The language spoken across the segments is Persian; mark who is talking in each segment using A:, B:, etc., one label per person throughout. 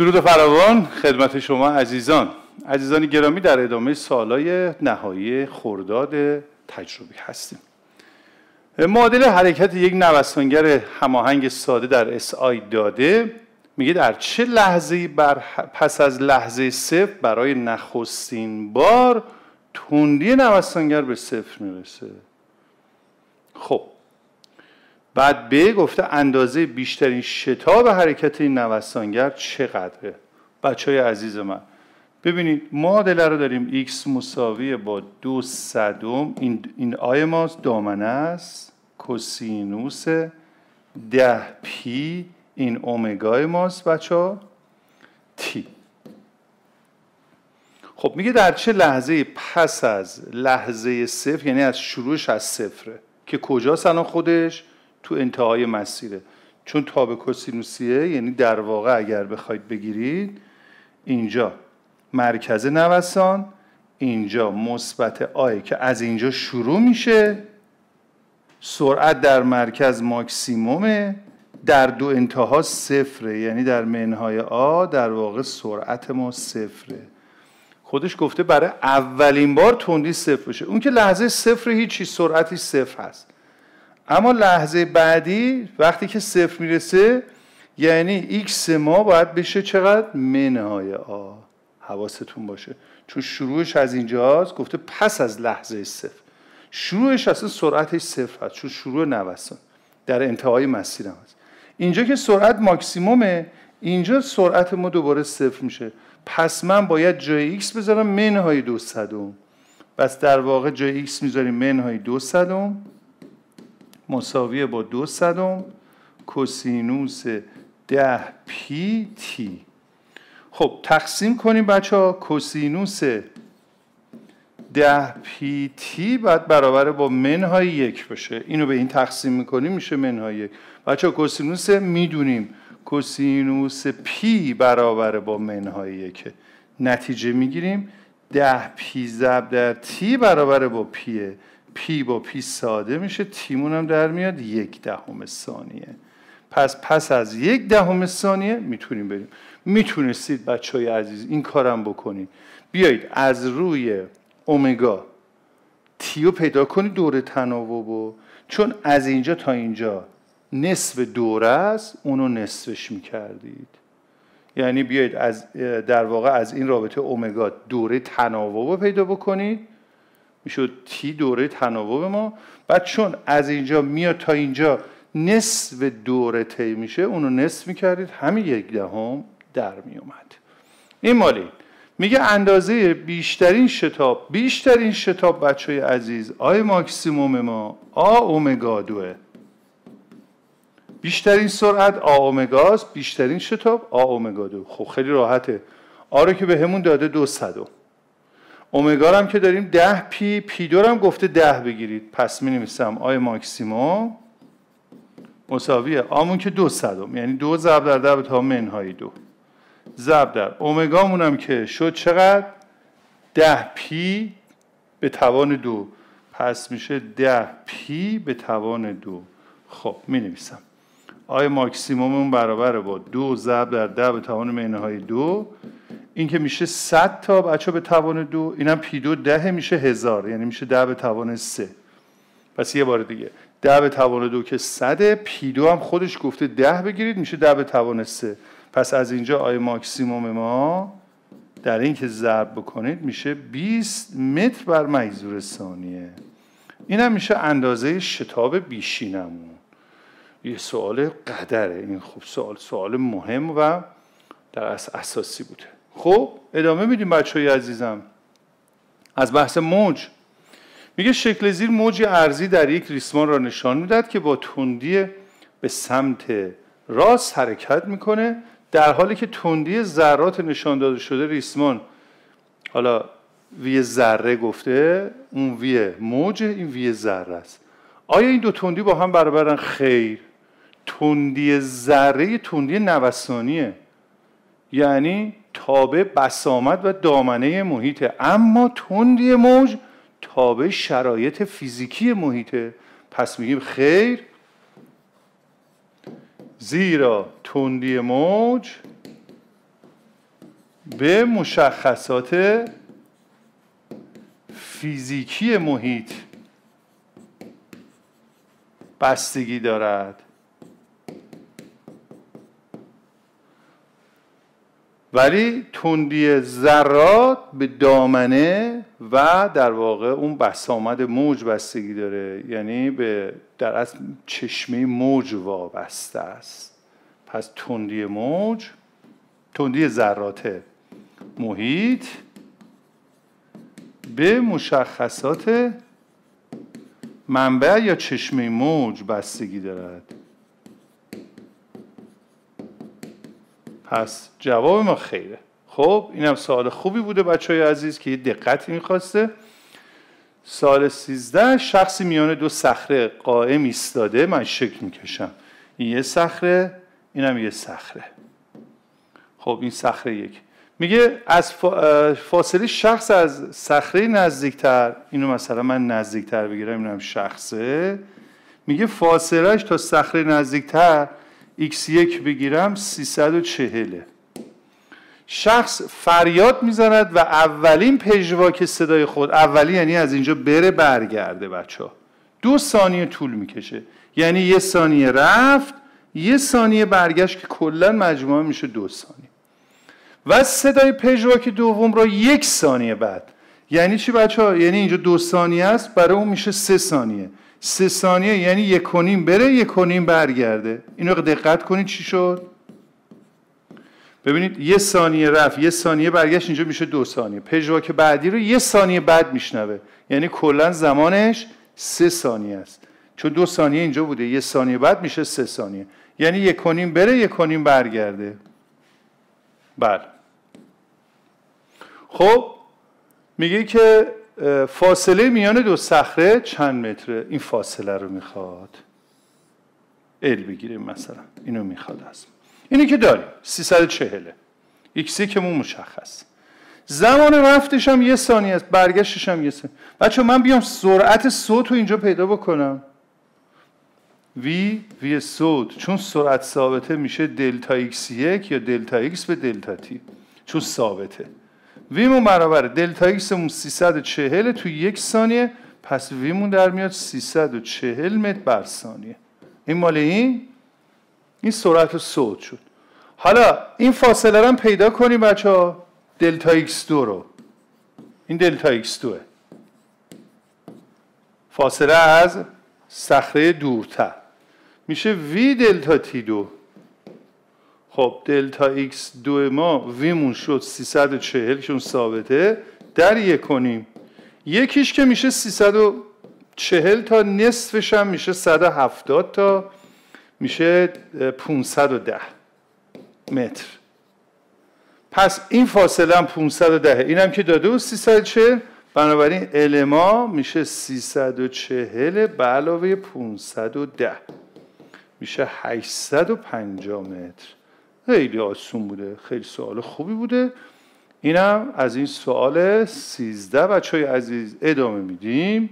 A: درود فراوان خدمت شما عزیزان عزیزان گرامی در ادامه سالای نهایی خرداد تجربی هستیم معادل حرکت یک نوسانگر هماهنگ ساده در اس آی داده میگه در چه لحظه پس از لحظه صفر برای نخستین بار تندی نوسانگر به صفر میرسه خب بعد به گفته اندازه بیشترین شتاب حرکت این نوسانگر چقدره بچه های عزیز من ببینید معادله رو داریم x مساوی با دو صدم این, این آی ماست دامنه است کوسینوس ده پی این اومگای ماست بچه ها تی خب میگه در چه لحظه پس از لحظه صفر یعنی از شروعش از صفره که کجاست الان خودش تو انتهای مسیره چون تاب کوسینوسیه یعنی در واقع اگر بخواید بگیرید اینجا مرکز نوسان اینجا مثبت آی که از اینجا شروع میشه سرعت در مرکز ماکسیمومه در دو انتها صفره یعنی در منهای آ در واقع سرعت ما صفره خودش گفته برای اولین بار تندی صفر بشه اون که لحظه صفر هیچی سرعتی صفر هست اما لحظه بعدی وقتی که صفر میرسه یعنی x ما باید بشه چقدر منهای آ حواستون باشه چون شروعش از اینجاست گفته پس از لحظه صفر شروعش اصلا سرعتش صفر هست چون شروع نوسان در انتهای مسیر هست اینجا که سرعت ماکسیمومه اینجا سرعت ما دوباره صفر میشه پس من باید جای x بذارم منهای دو بس در واقع جای x میذاریم منهای دو مساویه با دو صدم کوسینوس ده پی تی خب تقسیم کنیم بچه ها کوسینوس ده پی تی باید برابر با منهای یک باشه اینو به این تقسیم میکنیم میشه منهای یک بچه ها کوسینوس میدونیم کوسینوس پی برابر با منهای یک نتیجه میگیریم ده پی زب در تی برابر با پیه پی با پی ساده میشه تیمون هم در میاد یک دهم ثانیه پس پس از یک دهم ثانیه میتونیم بریم میتونستید بچه های عزیز این کارم بکنید بیایید از روی اومگا تیو پیدا کنید دوره و چون از اینجا تا اینجا نصف دوره است اونو نصفش میکردید یعنی بیایید از در واقع از این رابطه اومگا دوره تناوب پیدا بکنید میشد تی دوره تناوب ما بعد چون از اینجا میاد تا اینجا نصف دوره طی میشه اونو نصف میکردید همین یک دهم در میومد این مالی میگه اندازه بیشترین شتاب بیشترین شتاب بچه عزیز آی ماکسیموم ما آ اومگا دوه بیشترین سرعت آ اومگاست بیشترین شتاب آ اومگا دو خب خیلی راحته آ آره رو که به همون داده دو اومگا هم که داریم 10 پی پی دو هم گفته ده بگیرید پس می نویسم آی ماکسیموم مساویه آمون که دو صدم یعنی دو ضرب در ده به تا منهای دو ضرب در اومگا هم که شد چقدر ده پی به توان دو پس میشه ده پی به توان دو خب می نویسم آی ماکسیموم برابر با دو ضرب در ده به توان منهای دو این که میشه 100 تا بچه به توان دو اینم پی دو ده میشه هزار یعنی میشه ده به توان سه پس یه بار دیگه ده به توان دو که صده پی دو هم خودش گفته ده بگیرید میشه ده به توان سه پس از اینجا آی ماکسیموم ما در این که ضرب بکنید میشه 20 متر بر مجذور ثانیه این هم میشه اندازه شتاب بیشینمون یه سوال قدره این خوب سوال سوال مهم و در اساسی بوده خب ادامه میدیم بچه های عزیزم از بحث موج میگه شکل زیر موج ارزی در یک ریسمان را نشان میداد که با تندی به سمت راست حرکت میکنه در حالی که تندی ذرات نشان داده شده ریسمان حالا وی ذره گفته اون وی موج این وی ذره است آیا این دو تندی با هم برابرن خیر تندی ذره تندی نوسانیه یعنی تابع بسامد و دامنه محیطه اما تندی موج تابع شرایط فیزیکی محیطه پس میگیم خیر زیرا تندی موج به مشخصات فیزیکی محیط بستگی دارد ولی تندی ذرات به دامنه و در واقع اون بسامد موج بستگی داره یعنی به در اصل چشمه موج وابسته است پس تندی موج تندی ذرات محیط به مشخصات منبع یا چشمه موج بستگی دارد پس جواب ما خیره خب اینم سوال خوبی بوده بچه های عزیز که یه دقتی میخواسته سال 13 شخصی میان دو صخره قائم ایستاده من شکل میکشم این یه صخره اینم یه صخره خب این صخره یک میگه از فاصله شخص از صخره نزدیکتر اینو مثلا من نزدیکتر بگیرم اینم شخصه میگه فاصلهش تا صخره نزدیکتر x1 بگیرم 340 شخص فریاد میزند و اولین پژواک صدای خود اولی یعنی از اینجا بره برگرده بچه ها دو ثانیه طول میکشه یعنی یه ثانیه رفت یه ثانیه برگشت که کلا مجموعه میشه دو ثانیه و صدای پژواک دوم را یک ثانیه بعد یعنی چی بچه ها؟ یعنی اینجا دو ثانیه است برای اون میشه سه ثانیه سه ثانیه یعنی یک و بره یک و برگرده اینو دقت کنید چی شد ببینید یه ثانیه رفت یه ثانیه برگشت اینجا میشه دو ثانیه پژواک بعدی رو یه ثانیه بعد میشنوه یعنی کلا زمانش سه ثانیه است چون دو ثانیه اینجا بوده یه ثانیه بعد میشه سه ثانیه یعنی یک بره یک برگرده بله خب میگه که فاصله میان دو صخره چند متره این فاصله رو میخواد ال بگیریم مثلا اینو میخواد از اینی که داریم 340 ایکسی که مون مشخص زمان رفتش هم یه ثانیه است برگشتش هم یه ثانیه بچه من بیام سرعت صوت رو اینجا پیدا بکنم وی وی صوت چون سرعت ثابته میشه دلتا ایکس یک یا دلتا ایکس به دلتا تی چون ثابته ویمون برابر دلتا ایکس مون 340 تو یک ثانیه پس ویمون در میاد 340 متر بر ثانیه این مال این این سرعت صوت شد حالا این فاصله رو پیدا کنیم بچه ها دلتا ایکس دو رو این دلتا ایکس دوه فاصله از صخره دورتر میشه وی دلتا تی دو خب دلتا ایکس دو ما ویمون شد 340 که اون ثابته در یک کنیم یکیش که میشه 340 تا نصفش هم میشه 170 تا میشه 510 متر پس این فاصله هم 510 اینم که داده بود 340 بنابراین الما میشه 340 به علاوه 510 میشه 850 متر خیلی آسون بوده خیلی سوال خوبی بوده اینم از این سوال 13 بچه های عزیز ادامه میدیم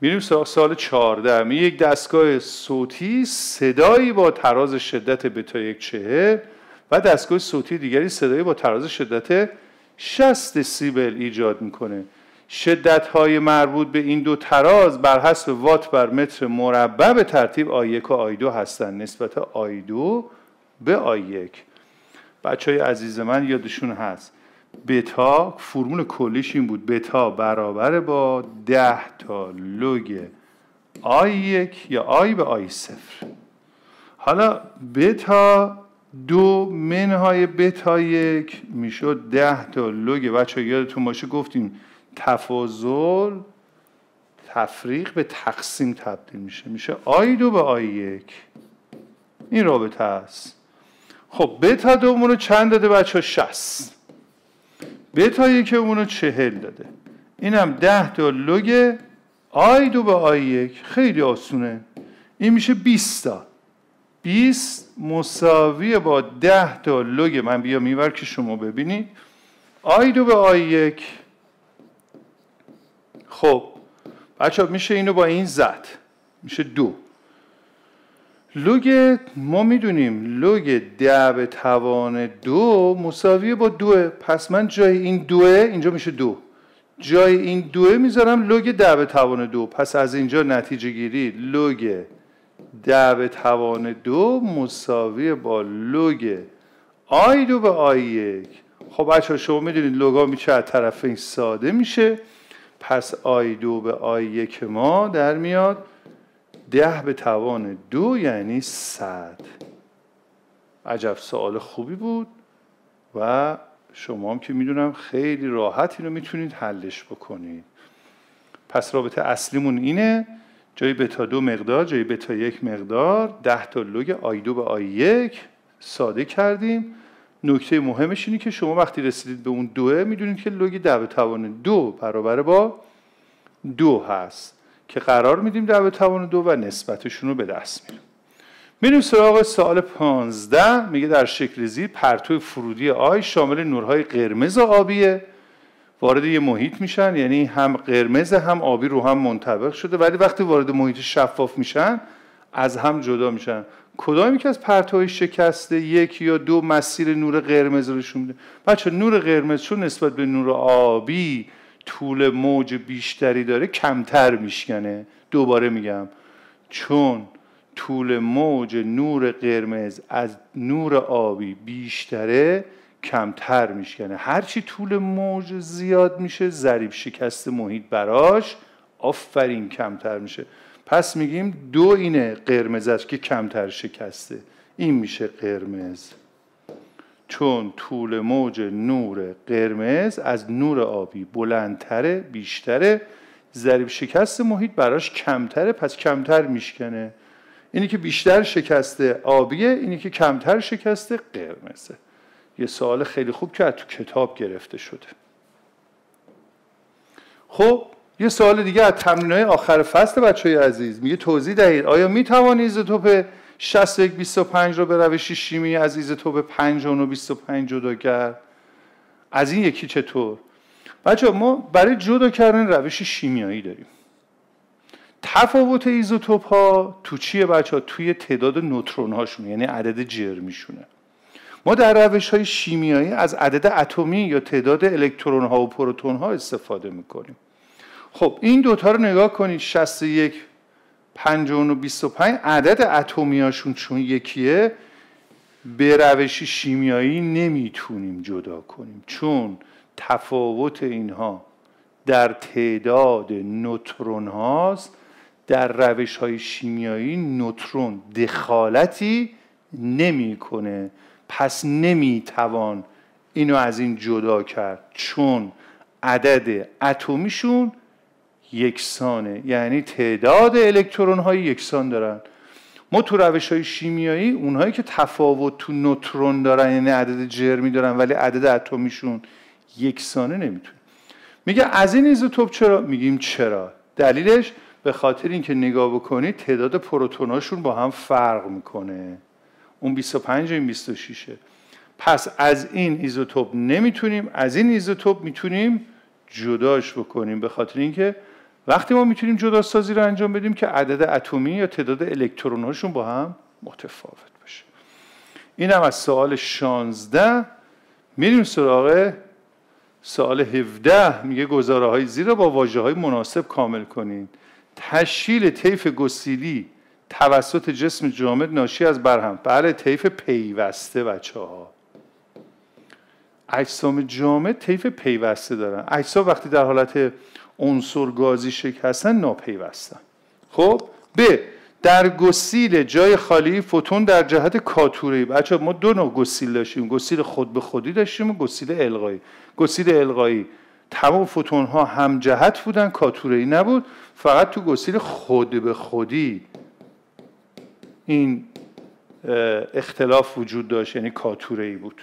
A: میریم سراغ سال 14 می یک دستگاه صوتی صدایی با تراز شدت بتا یک چهه و دستگاه صوتی دیگری صدایی با تراز شدت 60 سیبل ایجاد میکنه شدت های مربوط به این دو تراز بر حسب وات بر متر مربع به ترتیب آی1 و آی دو هستند نسبت آی دو به آی یک بچه های عزیز من یادشون هست بتا فرمول کلیش این بود بتا برابر با ده تا لوگ آی یک یا آی به آی صفر حالا بتا دو منهای بتا یک میشد ده تا لوگ بچه یادتون باشه گفتیم تفاضل تفریق به تقسیم تبدیل میشه میشه آی دو به آی یک این رابطه است خب بتا دومونو چند داده بچه ها شست بتا یک اونو چهل داده اینم ده تا لوگ آی دو به آی یک خیلی آسونه این میشه بیستا تا 20 مساوی با ده تا لوگ من بیا میور که شما ببینید آی دو به آی یک خب بچه میشه اینو با این زد میشه دو لوگ ما میدونیم لوگ ده به توان دو مساویه با دوه پس من جای این دوه اینجا میشه دو جای این دوه میذارم لوگ ده به توان دو پس از اینجا نتیجه گیری لوگ ده به توان دو مساوی با لوگ آی دو به آی یک خب بچه شما میدونید لوگا میشه از طرف این ساده میشه پس آی دو به آی یک ما در میاد ده به توان دو یعنی صد عجب سوال خوبی بود و شما هم که میدونم خیلی راحت رو میتونید حلش بکنید پس رابطه اصلیمون اینه جای بتا دو مقدار جای بتا یک مقدار ده تا لوگ آی دو به آی یک ساده کردیم نکته مهمش اینه که شما وقتی رسیدید به اون دوه میدونید که لوگ ده به توان دو برابر با دو هست که قرار میدیم در توان دو و نسبتشون رو به دست میدیم میریم سراغ سال 15 میگه در شکل زیر پرتو فرودی آی شامل نورهای قرمز و آبیه وارد یه محیط میشن یعنی هم قرمز هم آبی رو هم منطبق شده ولی وقتی وارد محیط شفاف میشن از هم جدا میشن کدامی که از پرتوهای شکسته یک یا دو مسیر نور قرمز رو نشون میده بچه نور قرمز چون نسبت به نور آبی طول موج بیشتری داره کمتر میشکنه دوباره میگم چون طول موج نور قرمز از نور آبی بیشتره کمتر میشکنه هرچی طول موج زیاد میشه ضریب شکست محیط براش آفرین کمتر میشه پس میگیم دو اینه قرمزش که کمتر شکسته این میشه قرمز چون طول موج نور قرمز از نور آبی بلندتره بیشتره ضریب شکست محیط براش کمتره پس کمتر میشکنه اینی که بیشتر شکسته آبیه اینی که کمتر شکسته قرمزه یه سوال خیلی خوب که از تو کتاب گرفته شده خب یه سوال دیگه از تمرینهای آخر فصل بچه های عزیز میگه توضیح دهید آیا میتوانی ایزوتوپ 61 25 رو به روش شیمی عزیز تو به و 25 جدا کرد از این یکی چطور بچه ما برای جدا کردن روش شیمیایی داریم تفاوت ایزوتوپ ها تو چیه بچه ها؟ توی تعداد نوترون هاشون یعنی عدد جرمیشونه ما در روش های شیمیایی از عدد اتمی یا تعداد الکترون ها و پروتون ها استفاده میکنیم خب این دوتا رو نگاه کنید 61 5 و 25 عدد اتمیاشون چون یکیه به روش شیمیایی نمیتونیم جدا کنیم چون تفاوت اینها در تعداد نوترون هاست در روش های شیمیایی نوترون دخالتی نمیکنه پس نمیتوان اینو از این جدا کرد چون عدد اتمیشون یکسانه یعنی تعداد الکترون های یکسان دارن ما تو روش های شیمیایی اونهایی که تفاوت تو نوترون دارن یعنی عدد جرمی دارن ولی عدد اتمیشون یکسانه نمیتونه میگه از این ایزوتوپ چرا میگیم چرا دلیلش به خاطر اینکه نگاه بکنید تعداد پروتوناشون با هم فرق میکنه اون 25 این 26 پس از این ایزوتوپ نمیتونیم از این ایزوتوپ میتونیم جداش بکنیم به خاطر اینکه وقتی ما میتونیم جداسازی رو انجام بدیم که عدد اتمی یا تعداد هاشون با هم متفاوت باشه این هم از سوال 16 میریم سراغ سوال 17 میگه گزاره های زیرا با واجه های مناسب کامل کنین تشکیل طیف گسیلی توسط جسم جامد ناشی از برهم بله طیف پیوسته بچه ها اجسام جامد طیف پیوسته دارن اجسام وقتی در حالت عنصر گازی شکستن ناپیوستن خب ب در گسیل جای خالی فوتون در جهت کاتوره بچه ما دو نوع گسیل داشتیم گسیل خود به خودی داشتیم و گسیل القایی گسیل القایی تمام فوتون ها هم جهت بودن کاتوره نبود فقط تو گسیل خود به خودی این اختلاف وجود داشت یعنی کاتوره ای بود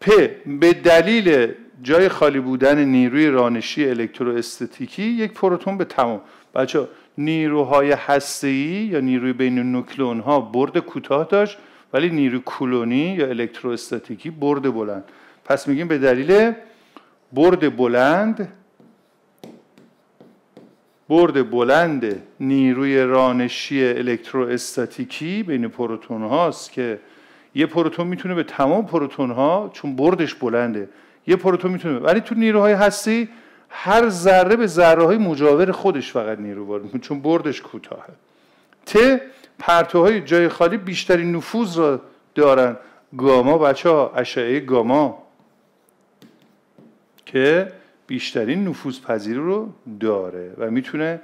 A: پ به دلیل جای خالی بودن نیروی رانشی الکتروستاتیکی یک پروتون به تمام بچه نیروهای هسته‌ای یا نیروی بین نوکلون ها برد کوتاه داشت ولی نیروی کلونی یا الکترواستاتیکی برد بلند پس میگیم به دلیل برد بلند برد بلند نیروی رانشی الکترواستاتیکی بین پروتون هاست که یه پروتون میتونه به تمام پروتون ها چون بردش بلنده یه پروتون میتونه ولی تو نیروهای هستی هر ذره به ذره های مجاور خودش فقط نیرو وارد میکنه چون بردش کوتاهه ت پرتوهای جای خالی بیشترین نفوذ را دارن گاما بچه ها اشعه گاما که بیشترین نفوذ پذیری رو داره و میتونه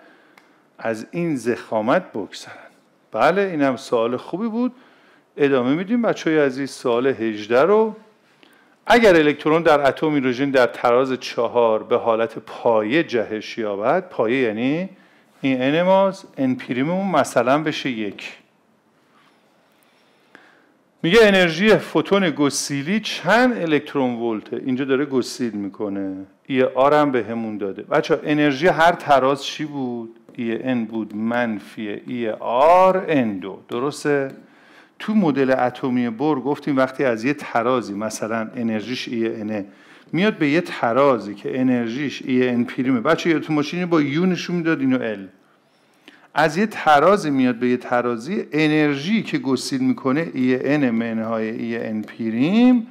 A: از این زخامت بگذرن بله این هم سوال خوبی بود ادامه میدیم بچه های عزیز سال 18 رو اگر الکترون در اتم هیدروژن در تراز چهار به حالت پایه جهش یابد پایه یعنی این ان ماز ان مثلا بشه یک میگه انرژی فوتون گسیلی چند الکترون ولته اینجا داره گسیل میکنه ای آر هم به همون داده بچه انرژی هر تراز چی بود؟ ای ان بود منفی ای آر ان دو درسته؟ تو مدل اتمی بور گفتیم وقتی از یه ترازی مثلا انرژیش ای e انه میاد به یه ترازی که انرژیش ای e ان پریمه بچه یه تو ماشینی با یو نشون میداد اینو ال از یه ترازی میاد به یه ترازی انرژی که گسیل میکنه ای e ان منهای ای ان پریم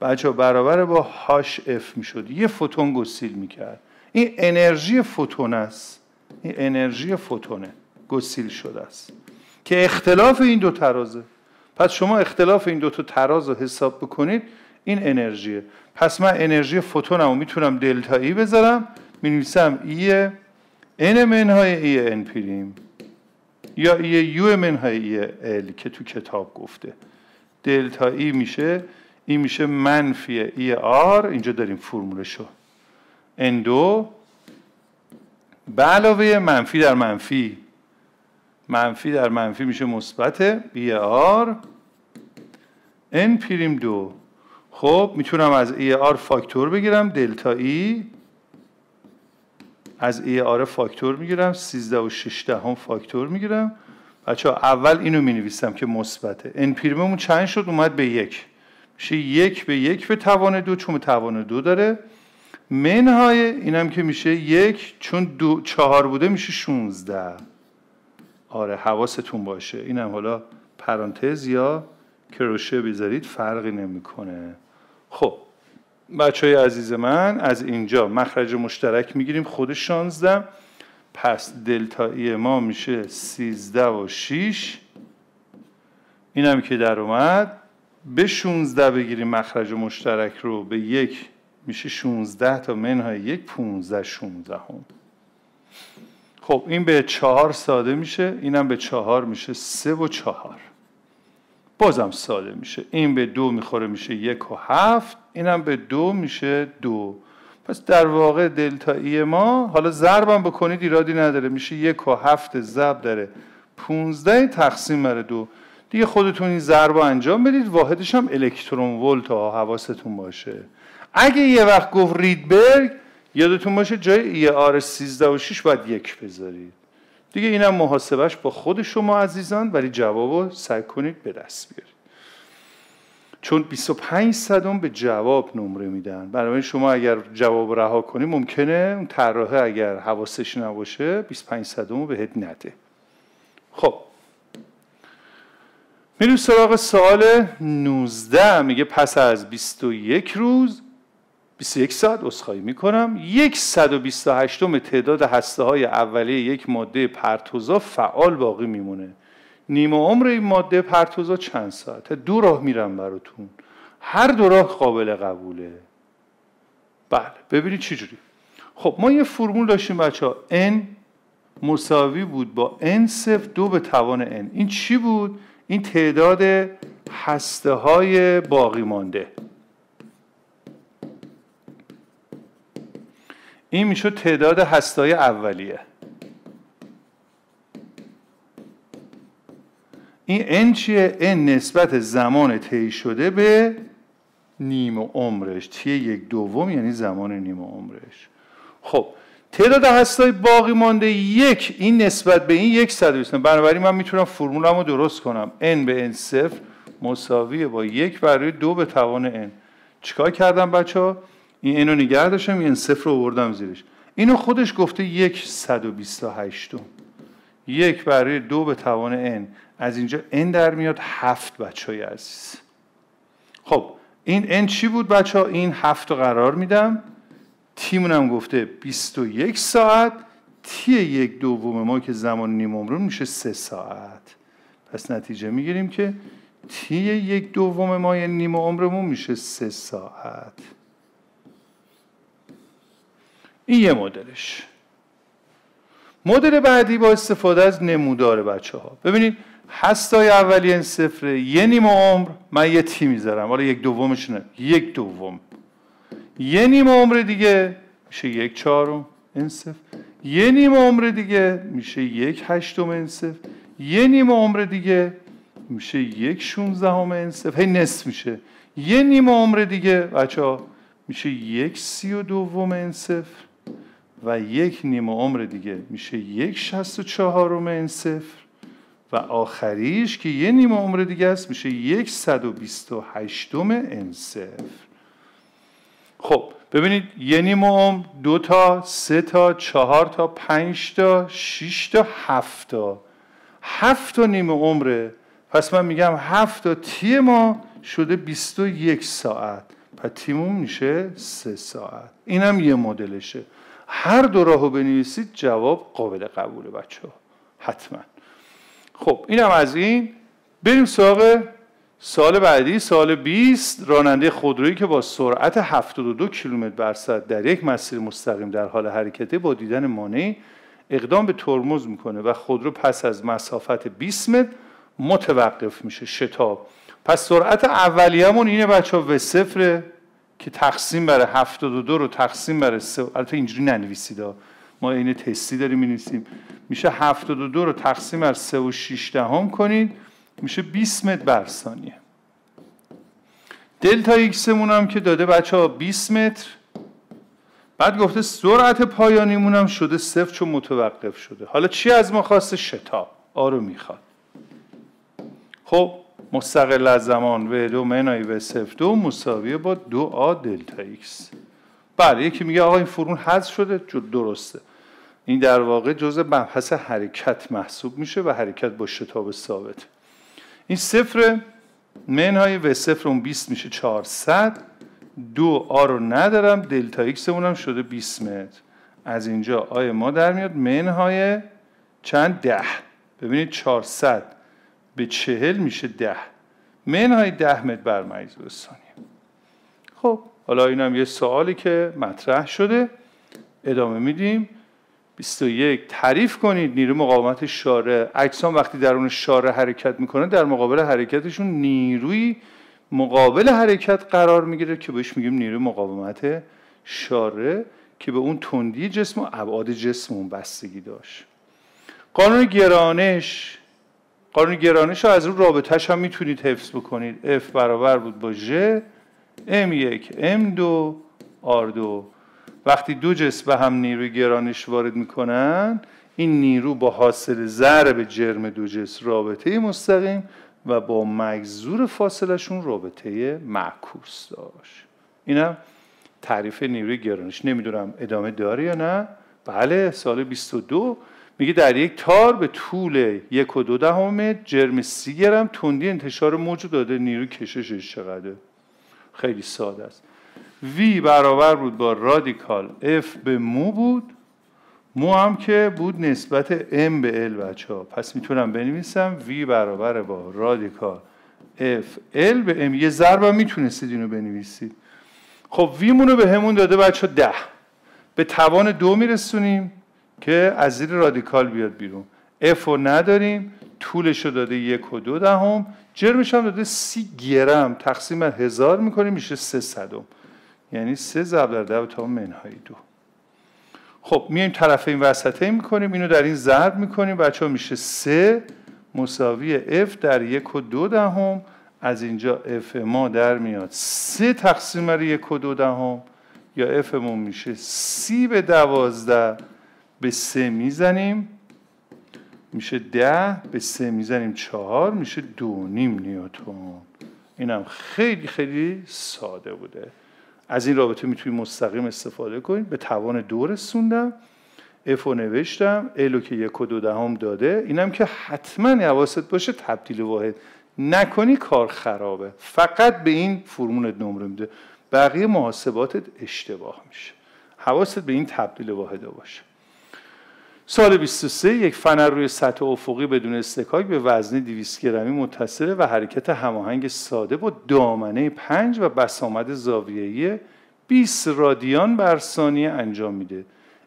A: بچه برابر با هاش اف میشد یه فوتون گسیل میکرد این انرژی فوتون است این انرژی فوتونه گسیل شده است که اختلاف این دو ترازه پس شما اختلاف این دوتا تراز رو حساب بکنید این انرژیه پس من انرژی فوتونم رو میتونم دلتا ای بذارم مینویسم ای n منهای ای ان پریم یا ای یو منهای ای ال که تو کتاب گفته دلتا ای میشه این میشه منفی ای آر اینجا داریم فرمولشو n دو به علاوه منفی در منفی منفی در منفی میشه مثبت بی آر ان پریم دو خب میتونم از ای آر فاکتور بگیرم دلتا ای از ای آر فاکتور میگیرم 13 و 6 هم فاکتور میگیرم بچه ها اول اینو می که مثبته ان پریممون چند شد اومد به یک میشه یک به یک به توان دو چون توان دو داره منهای اینم که میشه یک چون دو چهار بوده میشه 16 آره حواستون باشه اینم حالا پرانتز یا کروشه بذارید فرقی نمیکنه خب بچه های عزیز من از اینجا مخرج مشترک میگیریم خود 16 پس دلتایی ما میشه 13 و 6 اینم که در اومد به 16 بگیریم مخرج مشترک رو به یک میشه 16 تا منهای یک 15 16 هم خب این به چهار ساده میشه اینم به چهار میشه سه و چهار بازم ساده میشه این به دو میخوره میشه یک و هفت اینم به دو میشه دو پس در واقع دلتایی ما حالا ضربم بکنید ایرادی نداره میشه یک و هفت زب داره پونزده تقسیم بر دو دیگه خودتون این ضرب انجام بدید واحدش هم الکترون ولت ها حواستون باشه اگه یه وقت گفت ریدبرگ یادتون باشه جای آر 13 و 6 باید یک بذارید دیگه اینم محاسبش با خود شما عزیزان ولی جواب رو سعی کنید به دست بیارید چون 25 صدم به جواب نمره میدن بنابراین شما اگر جواب رها کنید ممکنه اون طراحه اگر حواسش نباشه 25 صدم رو بهت نده خب میریم سراغ سال 19 میگه پس از 21 روز 21 ساعت اسخایی میکنم یک 128 تعداد هسته های اولیه یک ماده پرتوزا فعال باقی میمونه نیمه عمر این ماده پرتوزا چند ساعت دو راه میرم براتون هر دو راه قابل قبوله بله ببینید جوری. خب ما یه فرمول داشتیم بچه n مساوی بود با n صفر دو به توان n این چی بود؟ این تعداد هسته های باقی مانده این میشه تعداد هستای اولیه این n چیه؟ n نسبت زمان طی شده به نیم عمرش تی یک دوم یعنی زمان نیم عمرش خب تعداد هستای باقی مانده یک این نسبت به این یک صد بنابراین من میتونم فرمولم رو درست کنم n به n صفر مساویه با یک برای دو به توان n چیکار کردم بچه این اینو نگه داشتم این صفر رو بردم زیرش اینو خودش گفته یک و بیست هشتون یک برای دو به توان n از اینجا ان در میاد هفت بچه های عزیز خب این ان چی بود بچه ها؟ این هفت رو قرار میدم تیمونم گفته بیست و یک ساعت تی یک دوم ما که زمان نیم عمرون میشه سه ساعت پس نتیجه میگیریم که تی یک دوم ما یعنی نیم عمرمون میشه سه ساعت این یه مدلش مدل بعدی با استفاده از نمودار بچه ها ببینید هستای اولی این صفره یه نیم عمر من یه تی میذارم حالا یک دومش نه یک دوم یه نیم عمر دیگه میشه یک چهارم این صفر یه نیم عمر دیگه میشه یک هشتم این صفر یه نیم عمر دیگه میشه یک شونزدهم این صفر هی نصف میشه یه نیم عمر دیگه بچه ها میشه یک سی و دوم این و یک نیم عمر دیگه میشه یک شست و چهارم این صفر و آخریش که یه نیم عمر دیگه است میشه یک صد و بیست و هشتم این صفر خب ببینید یه نیم عمر دو تا سه تا چهار تا پنج تا شش تا هفت تا هفت تا نیم عمره پس من میگم هفت تا تی ما شده بیست و یک ساعت پس تیمون میشه سه ساعت اینم یه مدلشه هر دو راهو بنویسید جواب قابل قبوله بچه ها حتما خب اینم از این بریم سراغ سال بعدی سال 20 راننده خودرویی که با سرعت 72 کیلومتر بر ساعت در یک مسیر مستقیم در حال حرکته با دیدن مانع اقدام به ترمز میکنه و خودرو پس از مسافت 20 متر متوقف میشه شتاب پس سرعت اولیه‌مون اینه بچه ها و که تقسیم بر 72 رو تقسیم بر 3 البته اینجوری ننویسید ما عین تستی داریم می‌نویسیم میشه 72 رو تقسیم بر 3 و 6 دهم کنید میشه 20 متر بر ثانیه دلتا ایکس مون هم که داده بچه ها 20 متر بعد گفته سرعت پایانیمون هم شده صفر چون متوقف شده حالا چی از ما خواسته شتاب آرو میخواد خب مستقل از زمان و دو منای و صفر دو مساویه با دو آ دلتا ایکس بله یکی میگه آقا این فرمول حذف شده درسته این در واقع جزء مبحث حرکت محسوب میشه و حرکت با شتاب ثابت این صفر منهای و صفر اون 20 میشه 400 دو آ رو ندارم دلتا ایکس هم شده 20 متر از اینجا آی ما در میاد منهای چند ده ببینید 400 به چهل میشه ده منهای ده متر بر مریض ثانیه خب حالا اینم یه سوالی که مطرح شده ادامه میدیم 21 تعریف کنید نیروی مقاومت شاره اکسان وقتی درون شاره حرکت میکنه در مقابل حرکتشون نیروی مقابل حرکت قرار میگیره که بهش میگیم نیروی مقاومت شاره که به اون تندی جسم و ابعاد جسم بستگی داشت قانون گرانش قانون گرانش رو از رو رابطهش هم میتونید حفظ بکنید F برابر بود با J M1 M2 R2 وقتی دو جسم به هم نیروی گرانش وارد میکنن این نیرو با حاصل ضرب جرم دو جسم رابطه مستقیم و با مجذور فاصلشون رابطه معکوس داشت اینم تعریف نیروی گرانش نمیدونم ادامه داره یا نه بله سال 22 میگه در یک تار به طول یک و دو دهم جرم سی گرم تندی انتشار موجود داده نیروی کششش چقدره خیلی ساده است وی برابر بود با رادیکال اف به مو بود مو هم که بود نسبت ام به ال بچه ها پس میتونم بنویسم وی برابر با رادیکال اف ال به ام یه ضرب هم میتونستید اینو بنویسید خب وی مونو به همون داده بچه ها ده به توان دو میرسونیم که از زیر رادیکال بیاد بیرون اف رو نداریم طولش رو داده یک و دو دهم جرمش هم داده سی گرم تقسیم هزار میکنیم میشه سه صدم یعنی سه ضرب در ده تا منهای دو خب میایم طرف این وسطه میکنیم اینو در این ضرب میکنیم بچه ها میشه سه مساوی اف در یک و دو دهم از اینجا اف ما در میاد سه تقسیم بر یک و دو دهم یا اف ما میشه سی به دوازده به سه میزنیم میشه ده به سه میزنیم چهار میشه دو نیم نیوتون اینم خیلی خیلی ساده بوده از این رابطه میتونید مستقیم استفاده کنید به توان دو رسوندم افو نوشتم الو که یک و دو دهم داده اینم که حتما حواست باشه تبدیل واحد نکنی کار خرابه فقط به این فرمول نمره میده بقیه محاسباتت اشتباه میشه حواست به این تبدیل واحده باشه سال 23 یک فنر روی سطح افقی بدون استکاک به وزنه 200 گرمی متصله و حرکت هماهنگ ساده با دامنه 5 و بسامد زاویه‌ای 20 رادیان بر ثانیه انجام میده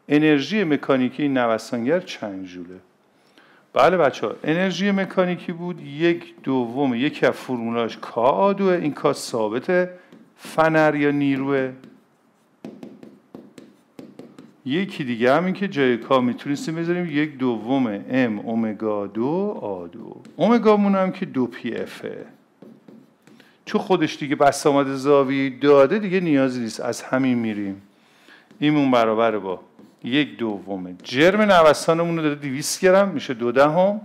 A: انرژی مکانیکی نوسانگر چند جوله بله بچه ها انرژی مکانیکی بود یک دوم یکی از فرمولاش کا آدوه، این کا ثابت فنر یا نیروه یکی دیگه هم این که جای کا میتونستیم بذاریم یک دوم ام اومگا دو آ دو اومگا مون هم که دو پی افه چون خودش دیگه بس آمده زاویه داده دیگه نیازی نیست از همین میریم ایمون برابر با یک دومه جرم نوسانمون رو داده دیویس گرم میشه دو دهم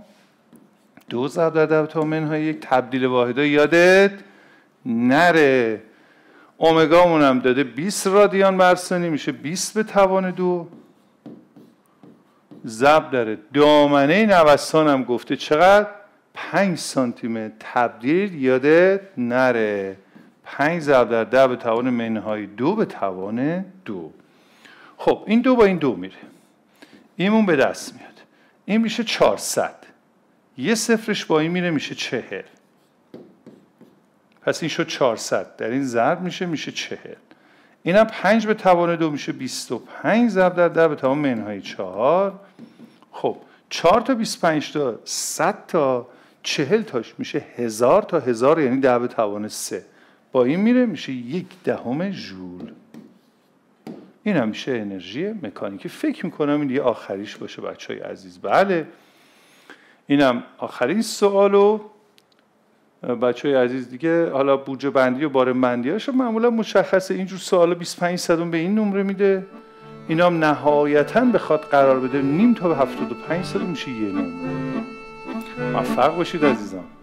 A: دو ضرب در تا منهای یک تبدیل واحدا یادت نره اومگا هم داده 20 رادیان بر ثانیه میشه 20 به توان دو زب داره دامنه نوسان هم گفته چقدر 5 سانتی متر تبدیل یادت نره 5 ضرب در 10 به توان منهای دو به توان دو خب این دو با این دو میره ایمون به دست میاد این میشه 400 یه صفرش با این میره میشه چهل پس این شد 400 در این ضرب میشه میشه 40 اینم 5 به توان دو میشه 25 ضرب در 10 به توان منهای 4 خب 4 تا 25 تا 100 تا 40 تاش میشه 1000 تا 1000 یعنی 10 به توان 3 با این میره میشه یک دهم ژول این هم میشه انرژی مکانیکی فکر میکنم این یه آخریش باشه بچه های عزیز بله اینم آخرین سوالو بچه های عزیز دیگه حالا بودجه بندی و بار بندی هاش معمولا مشخصه اینجور سوال 25 صدم به این نمره میده اینا هم نهایتا بخواد قرار بده نیم تا به 75 صد میشه یه نمره موفق باشید عزیزم